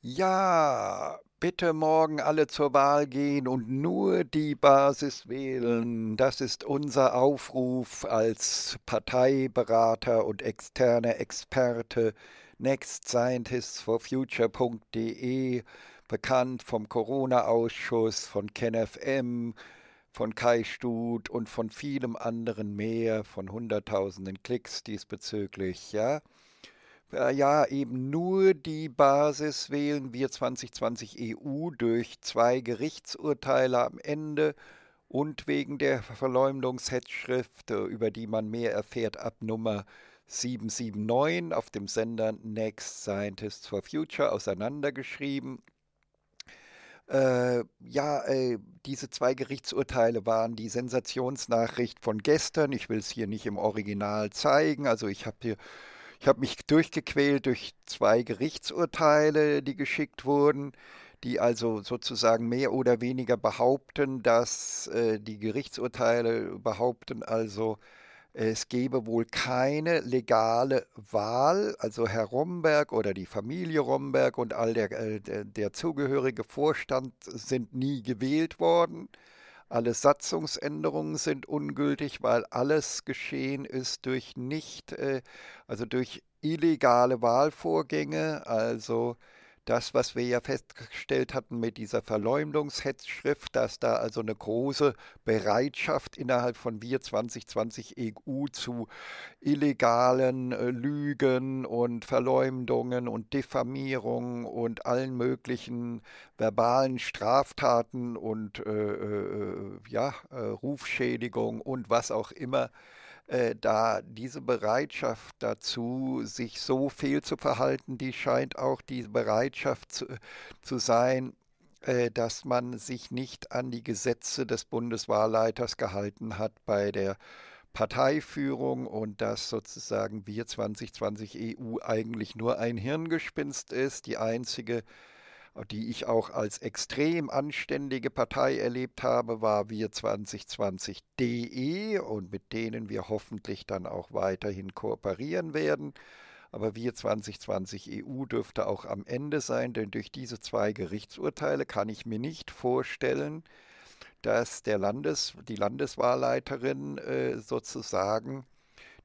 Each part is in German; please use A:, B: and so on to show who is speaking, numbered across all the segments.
A: Ja, bitte morgen alle zur Wahl gehen und nur die Basis wählen. Das ist unser Aufruf als Parteiberater und externe Experte nextscientistsforfuture.de, bekannt vom Corona-Ausschuss, von KenFM, von Kai Stut und von vielem anderen mehr, von hunderttausenden Klicks diesbezüglich, ja. Äh, ja eben nur die Basis wählen wir 2020 EU durch zwei Gerichtsurteile am Ende und wegen der Verleumdungshetzschrift, äh, über die man mehr erfährt ab Nummer 779 auf dem Sender Next Scientists for Future auseinandergeschrieben. Äh, ja, äh, diese zwei Gerichtsurteile waren die Sensationsnachricht von gestern. Ich will es hier nicht im Original zeigen. Also ich habe hier ich habe mich durchgequält durch zwei Gerichtsurteile, die geschickt wurden, die also sozusagen mehr oder weniger behaupten, dass äh, die Gerichtsurteile behaupten also, es gebe wohl keine legale Wahl, also Herr Romberg oder die Familie Romberg und all der, äh, der, der zugehörige Vorstand sind nie gewählt worden. Alle Satzungsänderungen sind ungültig, weil alles geschehen ist durch nicht, äh, also durch illegale Wahlvorgänge, also das, was wir ja festgestellt hatten mit dieser Verleumdungshetzschrift, dass da also eine große Bereitschaft innerhalb von Wir 2020 EU zu illegalen äh, Lügen und Verleumdungen und Diffamierungen und allen möglichen verbalen Straftaten und äh, äh, äh ja, äh, Rufschädigung und was auch immer äh, äh, da diese Bereitschaft dazu, sich so fehl zu verhalten, die scheint auch die Bereitschaft zu, zu sein, äh, dass man sich nicht an die Gesetze des Bundeswahlleiters gehalten hat bei der Parteiführung und dass sozusagen wir 2020 EU eigentlich nur ein Hirngespinst ist, die einzige äh, die ich auch als extrem anständige Partei erlebt habe, war wir2020.de und mit denen wir hoffentlich dann auch weiterhin kooperieren werden. Aber wir 2020 EU dürfte auch am Ende sein, denn durch diese zwei Gerichtsurteile kann ich mir nicht vorstellen, dass der Landes, die Landeswahlleiterin äh, sozusagen,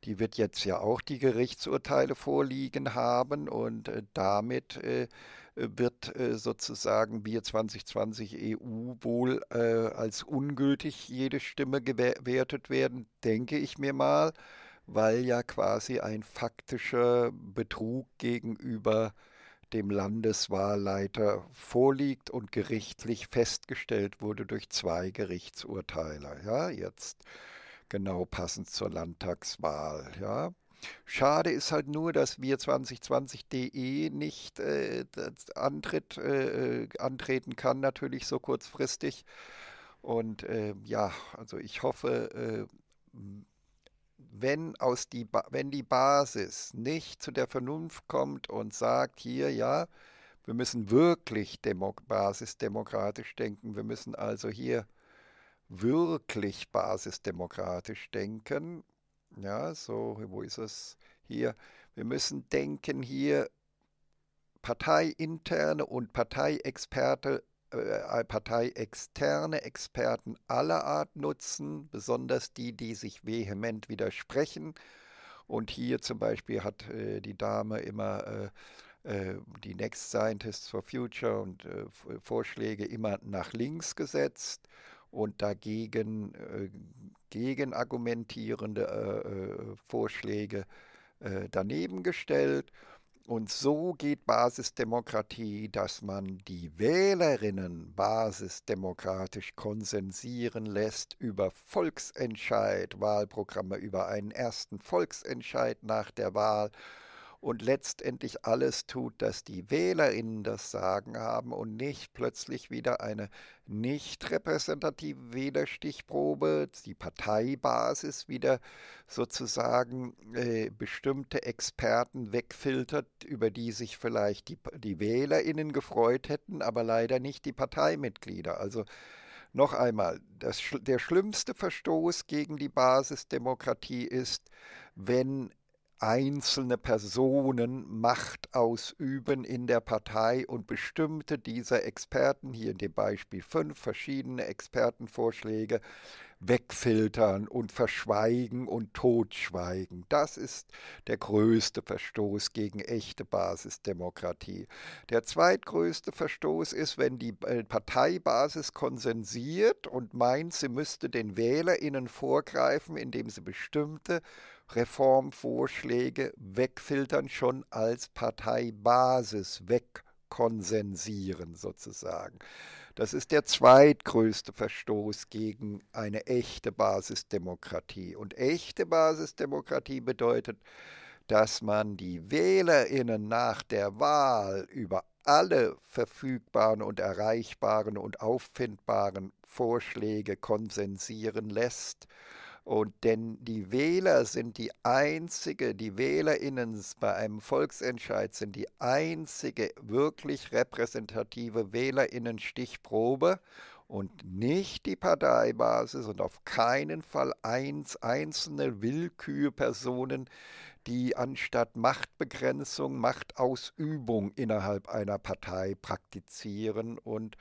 A: die wird jetzt ja auch die Gerichtsurteile vorliegen haben und äh, damit äh, wird äh, sozusagen wir 2020 EU wohl äh, als ungültig jede Stimme gewertet werden, denke ich mir mal, weil ja quasi ein faktischer Betrug gegenüber dem Landeswahlleiter vorliegt und gerichtlich festgestellt wurde durch zwei Gerichtsurteile. Ja, jetzt genau passend zur Landtagswahl. Ja. Schade ist halt nur, dass wir 2020.de nicht äh, antritt, äh, äh, antreten kann, natürlich so kurzfristig. Und äh, ja, also ich hoffe, äh, wenn, aus die wenn die Basis nicht zu der Vernunft kommt und sagt, hier ja, wir müssen wirklich Demo basisdemokratisch denken, wir müssen also hier wirklich basisdemokratisch denken, ja, so, wo ist es? Hier, wir müssen denken, hier parteiinterne und Parteiexperte, äh, äh, parteiexterne Experten aller Art nutzen, besonders die, die sich vehement widersprechen. Und hier zum Beispiel hat äh, die Dame immer äh, äh die Next Scientists for Future und äh, Vorschläge immer nach links gesetzt und dagegen äh, gegenargumentierende äh, äh, Vorschläge äh, daneben gestellt. Und so geht Basisdemokratie, dass man die Wählerinnen basisdemokratisch konsensieren lässt über Volksentscheid, Wahlprogramme über einen ersten Volksentscheid nach der Wahl und letztendlich alles tut, dass die WählerInnen das Sagen haben und nicht plötzlich wieder eine nicht repräsentative Wählerstichprobe, die Parteibasis wieder sozusagen äh, bestimmte Experten wegfiltert, über die sich vielleicht die, die WählerInnen gefreut hätten, aber leider nicht die Parteimitglieder. Also noch einmal, das, der schlimmste Verstoß gegen die Basisdemokratie ist, wenn einzelne Personen Macht ausüben in der Partei und bestimmte dieser Experten, hier in dem Beispiel fünf verschiedene Expertenvorschläge, wegfiltern und verschweigen und totschweigen. Das ist der größte Verstoß gegen echte Basisdemokratie. Der zweitgrößte Verstoß ist, wenn die äh, Parteibasis konsensiert und meint, sie müsste den Wählerinnen vorgreifen, indem sie bestimmte Reformvorschläge wegfiltern, schon als Parteibasis wegkonsensieren sozusagen. Das ist der zweitgrößte Verstoß gegen eine echte Basisdemokratie. Und echte Basisdemokratie bedeutet, dass man die Wählerinnen nach der Wahl über alle verfügbaren und erreichbaren und auffindbaren Vorschläge konsensieren lässt und denn die Wähler sind die einzige, die Wählerinnen bei einem Volksentscheid sind die einzige wirklich repräsentative Wählerinnen-Stichprobe und nicht die Parteibasis und auf keinen Fall eins, einzelne Willkürpersonen, die anstatt Machtbegrenzung Machtausübung innerhalb einer Partei praktizieren und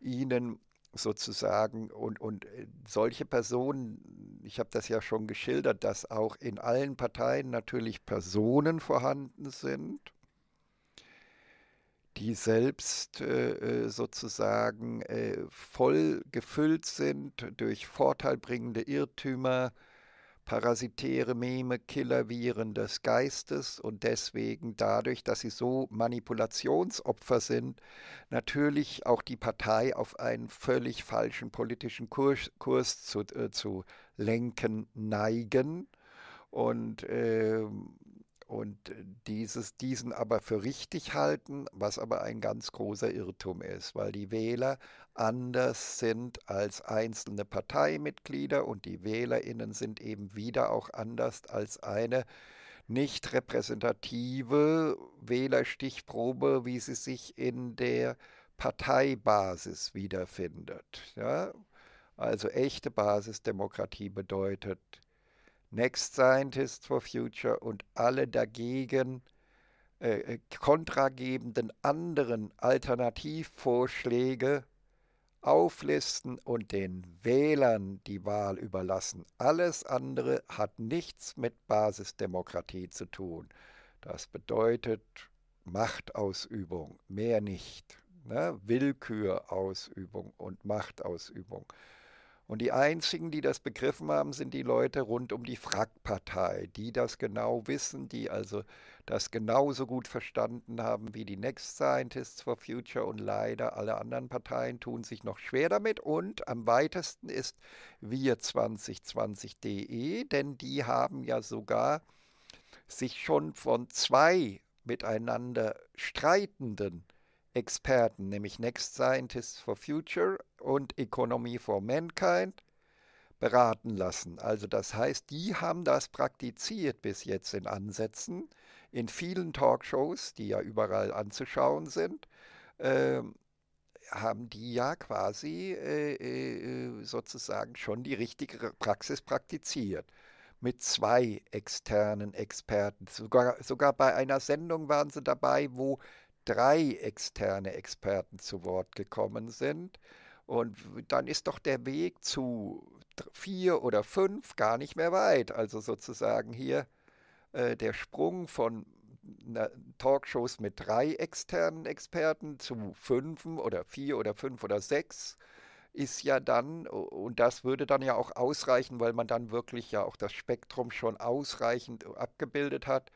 A: ihnen sozusagen. Und, und äh, solche Personen, ich habe das ja schon geschildert, dass auch in allen Parteien natürlich Personen vorhanden sind, die selbst äh, äh sozusagen äh, voll gefüllt sind durch vorteilbringende Irrtümer, parasitäre Meme, Killerviren des Geistes und deswegen dadurch, dass sie so Manipulationsopfer sind, natürlich auch die Partei auf einen völlig falschen politischen Kurs, Kurs zu, äh, zu lenken neigen. Und äh, und dieses, diesen aber für richtig halten, was aber ein ganz großer Irrtum ist, weil die Wähler anders sind als einzelne Parteimitglieder und die Wählerinnen sind eben wieder auch anders als eine nicht repräsentative Wählerstichprobe, wie sie sich in der Parteibasis wiederfindet. Ja? Also echte Basisdemokratie bedeutet, Next Scientists for Future und alle dagegen äh, äh, kontragebenden anderen Alternativvorschläge auflisten und den Wählern die Wahl überlassen. Alles andere hat nichts mit Basisdemokratie zu tun. Das bedeutet Machtausübung, mehr nicht. Ne? Willkürausübung und Machtausübung. Und die einzigen, die das begriffen haben, sind die Leute rund um die Frack-Partei, die das genau wissen, die also das genauso gut verstanden haben wie die Next Scientists for Future und leider alle anderen Parteien tun sich noch schwer damit. Und am weitesten ist wir2020.de, denn die haben ja sogar sich schon von zwei miteinander streitenden Experten, nämlich Next Scientists for Future und Economy for Mankind, beraten lassen. Also das heißt, die haben das praktiziert bis jetzt in Ansätzen, in vielen Talkshows, die ja überall anzuschauen sind. Äh, haben die ja quasi äh, äh, sozusagen schon die richtige Praxis praktiziert mit zwei externen Experten. Sogar, sogar bei einer Sendung waren sie dabei, wo drei externe Experten zu Wort gekommen sind. Und dann ist doch der Weg zu vier oder fünf gar nicht mehr weit. Also sozusagen hier äh, der Sprung von Talkshows mit drei externen Experten zu fünf oder vier oder fünf oder sechs ist ja dann, und das würde dann ja auch ausreichen, weil man dann wirklich ja auch das Spektrum schon ausreichend äh, abgebildet hat,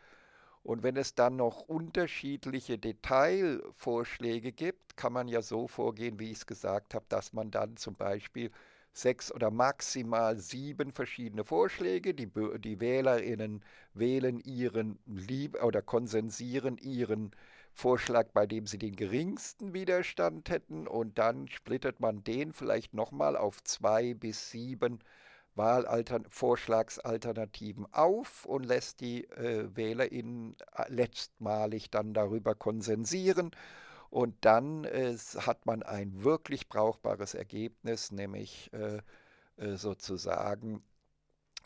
A: und wenn es dann noch unterschiedliche Detailvorschläge gibt, kann man ja so vorgehen, wie ich es gesagt habe, dass man dann zum Beispiel sechs oder maximal sieben verschiedene Vorschläge. Die, die WählerInnen wählen ihren Lieb oder konsensieren ihren Vorschlag, bei dem sie den geringsten Widerstand hätten. Und dann splittet man den vielleicht nochmal auf zwei bis sieben Wahlvorschlagsalternativen auf und lässt die äh, WählerInnen äh, letztmalig dann darüber konsensieren. Und dann äh, hat man ein wirklich brauchbares Ergebnis, nämlich äh, äh sozusagen,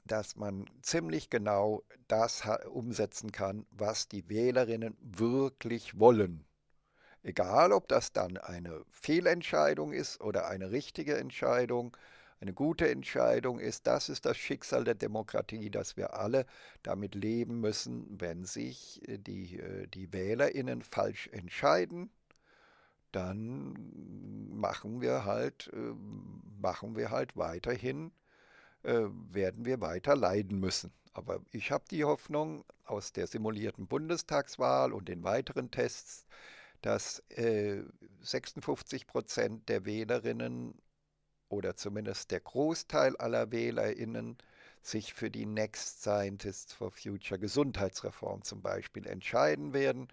A: dass man ziemlich genau das umsetzen kann, was die Wählerinnen wirklich wollen. Egal, ob das dann eine Fehlentscheidung ist oder eine richtige Entscheidung, eine gute Entscheidung ist. Das ist das Schicksal der Demokratie, dass wir alle damit leben müssen, wenn sich äh, die, äh, die Wählerinnen falsch entscheiden. Dann machen wir halt, äh, machen wir halt weiterhin, werden wir weiter leiden müssen. Aber ich habe die Hoffnung aus der simulierten Bundestagswahl und den weiteren Tests, dass 56 Prozent der Wählerinnen oder zumindest der Großteil aller WählerInnen sich für die Next Scientists for Future Gesundheitsreform zum Beispiel entscheiden werden.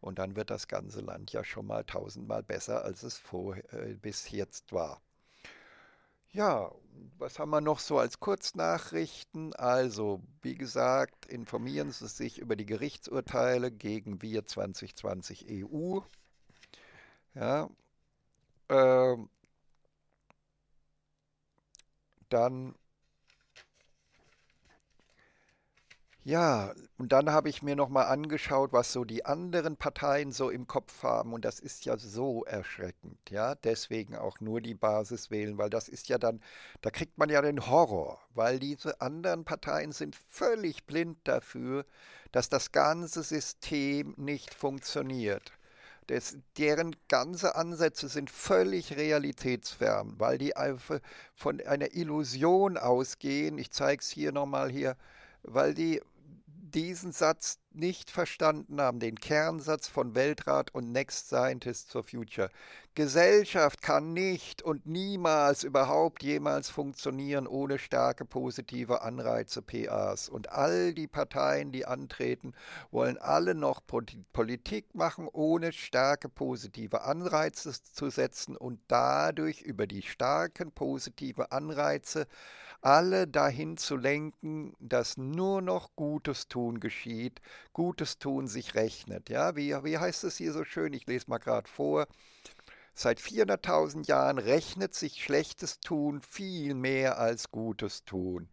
A: Und dann wird das ganze Land ja schon mal tausendmal besser, als es vor, äh, bis jetzt war. Ja, was haben wir noch so als Kurznachrichten? Also, wie gesagt, informieren Sie sich über die Gerichtsurteile gegen Wir 2020 EU. Ja, ähm, dann Ja, und dann habe ich mir noch mal angeschaut, was so die anderen Parteien so im Kopf haben. Und das ist ja so erschreckend, ja. Deswegen auch nur die Basis wählen, weil das ist ja dann, da kriegt man ja den Horror, weil diese anderen Parteien sind völlig blind dafür, dass das ganze System nicht funktioniert. Das, deren ganze Ansätze sind völlig realitätsfern, weil die einfach von einer Illusion ausgehen. Ich zeige es hier nochmal hier, weil die diesen Satz nicht verstanden haben, den Kernsatz von Weltrat und Next Scientists for Future. Gesellschaft kann nicht und niemals überhaupt jemals funktionieren ohne starke positive Anreize PAs. Und all die Parteien, die antreten, wollen alle noch Politik machen, ohne starke positive Anreize zu setzen und dadurch über die starken positiven Anreize alle dahin zu lenken, dass nur noch Gutes tun geschieht, Gutes tun sich rechnet. Ja, wie, wie heißt es hier so schön? Ich lese mal gerade vor. Seit 400.000 Jahren rechnet sich schlechtes Tun viel mehr als Gutes Tun.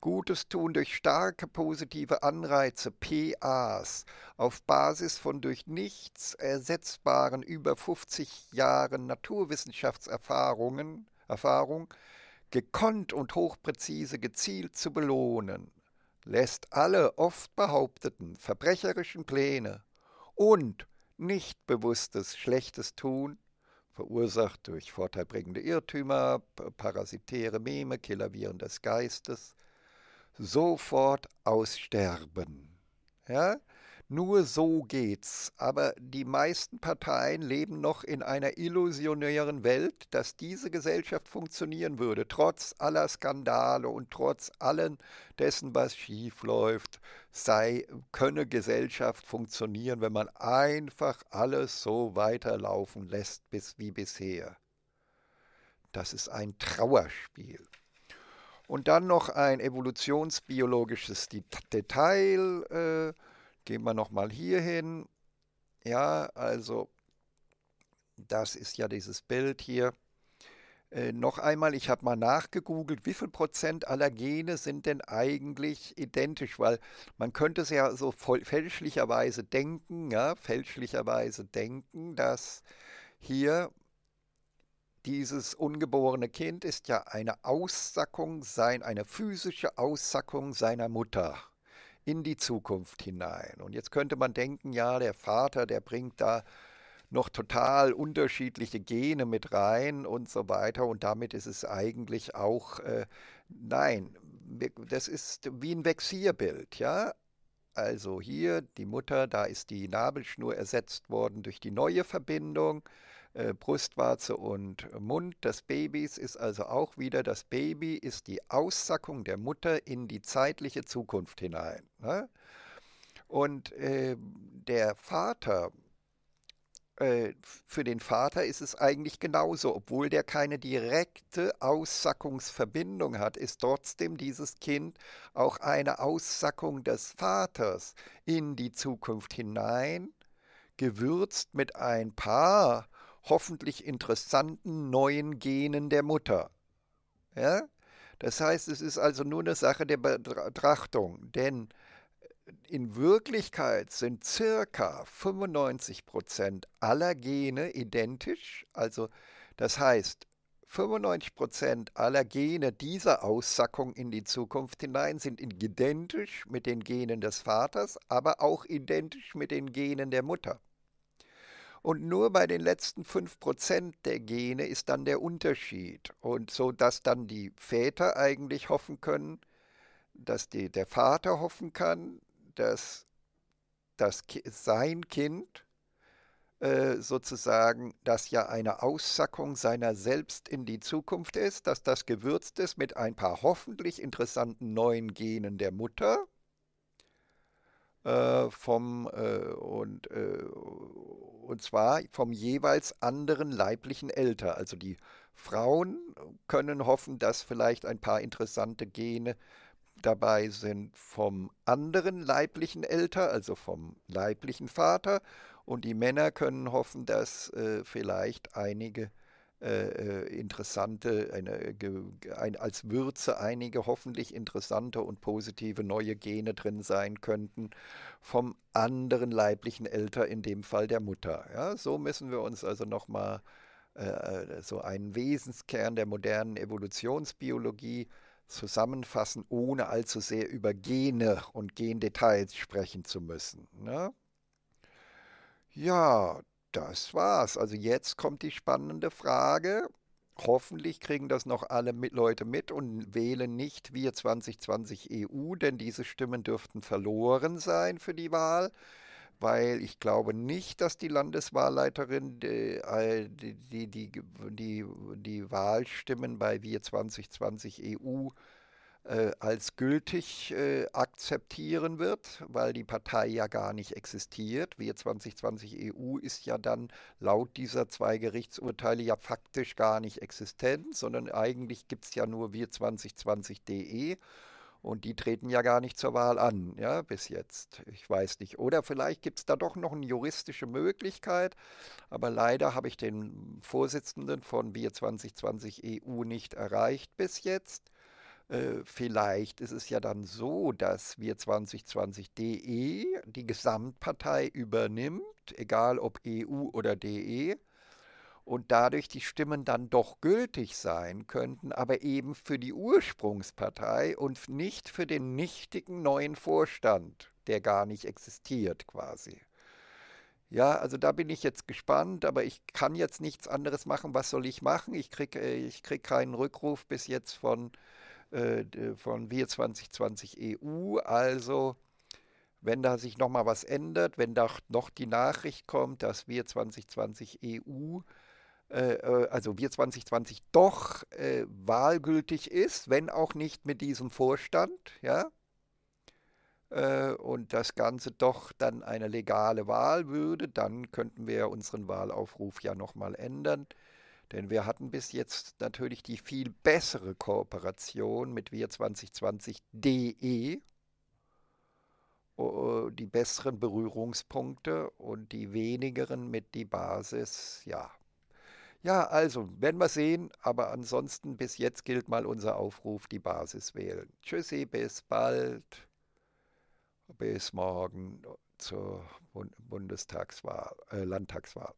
A: Gutes Tun durch starke positive Anreize, PAs, auf Basis von durch nichts ersetzbaren über 50 Jahren Naturwissenschaftserfahrungen, Erfahrung, gekonnt und hochpräzise gezielt zu belohnen, lässt alle oft behaupteten verbrecherischen Pläne und nicht bewusstes schlechtes Tun, verursacht durch vorteilbringende Irrtümer, parasitäre Meme, Killerviren des Geistes, sofort aussterben. Ja? Nur so geht's. Aber die meisten Parteien leben noch in einer illusionären Welt, dass diese Gesellschaft funktionieren würde, trotz aller Skandale und trotz allem dessen, was schiefläuft, läuft, sei könne Gesellschaft funktionieren, wenn man einfach alles so weiterlaufen lässt bis wie bisher. Das ist ein Trauerspiel. Und dann noch ein evolutionsbiologisches Detail. Äh, Gehen wir nochmal hier hin. Ja, also das ist ja dieses Bild hier. Äh, noch einmal, ich habe mal nachgegoogelt, wie viel Prozent aller Gene sind denn eigentlich identisch, weil man könnte es ja so voll, fälschlicherweise denken, ja, fälschlicherweise denken, dass hier dieses ungeborene Kind ist ja eine Aussackung sein, eine physische Aussackung seiner Mutter in die Zukunft hinein. Und jetzt könnte man denken, ja, der Vater, der bringt da noch total unterschiedliche Gene mit rein und so weiter. Und damit ist es eigentlich auch, äh, nein, das ist wie ein Vexierbild, ja. Also hier die Mutter, da ist die Nabelschnur ersetzt worden durch die neue Verbindung. Äh, Brustwarze und Mund des Babys ist also auch wieder, das Baby ist die Aussackung der Mutter in die zeitliche Zukunft hinein. Ne? Und äh, der Vater, äh, für den Vater ist es eigentlich genauso, obwohl der keine direkte Aussackungsverbindung hat, ist trotzdem dieses Kind auch eine Aussackung des Vaters in die Zukunft hinein, gewürzt mit ein paar hoffentlich interessanten neuen Genen der Mutter. Ja? Das heißt, es ist also nur eine Sache der Betrachtung, denn äh, in Wirklichkeit sind circa 95 Prozent aller Gene identisch. Also das heißt, 95 Prozent aller Gene dieser Aussackung in die Zukunft hinein sind identisch mit den Genen des Vaters, aber auch identisch mit den Genen der Mutter. Und nur bei den letzten 5% der Gene ist dann der Unterschied. Und so, dass dann die Väter eigentlich hoffen können, dass die, der Vater hoffen kann, dass, dass sein Kind äh, sozusagen, das ja eine Aussackung seiner selbst in die Zukunft ist, dass das gewürzt ist mit ein paar hoffentlich interessanten neuen Genen der Mutter äh, vom äh, und äh, und zwar vom jeweils anderen leiblichen Elter. Also die Frauen können hoffen, dass vielleicht ein paar interessante Gene dabei sind vom anderen leiblichen Elter, also vom leiblichen Vater, und die Männer können hoffen, dass äh, vielleicht einige äh, äh, interessante, eine, äh, ein, als Würze einige hoffentlich interessante und positive neue Gene drin sein könnten vom anderen leiblichen Eltern, in dem Fall der Mutter. Ja, so müssen wir uns also nochmal äh, äh, so einen Wesenskern der modernen Evolutionsbiologie zusammenfassen, ohne allzu sehr über Gene und Gendetails sprechen zu müssen. Ne? Ja, das war's. Also jetzt kommt die spannende Frage. Hoffentlich kriegen das noch alle mit Leute mit und wählen nicht wir 2020 EU, denn diese Stimmen dürften verloren sein für die Wahl, weil ich glaube nicht, dass die Landeswahlleiterin die, äh, die, die, die, die Wahlstimmen bei wir 2020 EU äh, äh, als gültig äh, akzeptieren wird, weil die Partei ja gar nicht existiert. Wir 2020 EU ist ja dann laut dieser zwei Gerichtsurteile ja faktisch gar nicht existent, sondern eigentlich gibt es ja nur wir 2020.de. Und die treten ja gar nicht zur Wahl an, ja, bis jetzt. Ich weiß nicht. Oder vielleicht gibt es da doch noch eine juristische Möglichkeit. Aber leider habe ich den Vorsitzenden von Wir 2020 EU nicht erreicht bis jetzt. Äh, vielleicht ist es ja dann so, dass wir 2020.de die Gesamtpartei übernimmt, egal ob EU oder DE, und dadurch die Stimmen dann doch gültig sein könnten, aber eben für die Ursprungspartei und nicht für den nichtigen neuen Vorstand, der gar nicht existiert quasi. Ja, also da bin ich jetzt gespannt, aber ich kann jetzt nichts anderes machen. Was soll ich machen? Ich kriege äh, ich krieg keinen Rückruf bis jetzt von äh, von Wir 2020 EU. Also wenn da sich nochmal was ändert, wenn da noch die Nachricht kommt, dass Wir 2020 EU, äh, äh, also Wir 2020 doch äh, wahlgültig ist, wenn auch nicht mit diesem Vorstand, ja, äh, und das Ganze doch dann eine legale Wahl würde, dann könnten wir unseren Wahlaufruf ja nochmal ändern. Denn wir hatten bis jetzt natürlich die viel bessere Kooperation mit wir2020.de, die besseren Berührungspunkte und die wenigeren mit die Basis, ja. Ja, also, werden wir sehen, aber ansonsten bis jetzt gilt mal unser Aufruf, die Basis wählen. Tschüssi, bis bald, bis morgen zur Bundestagswahl, äh, Landtagswahl.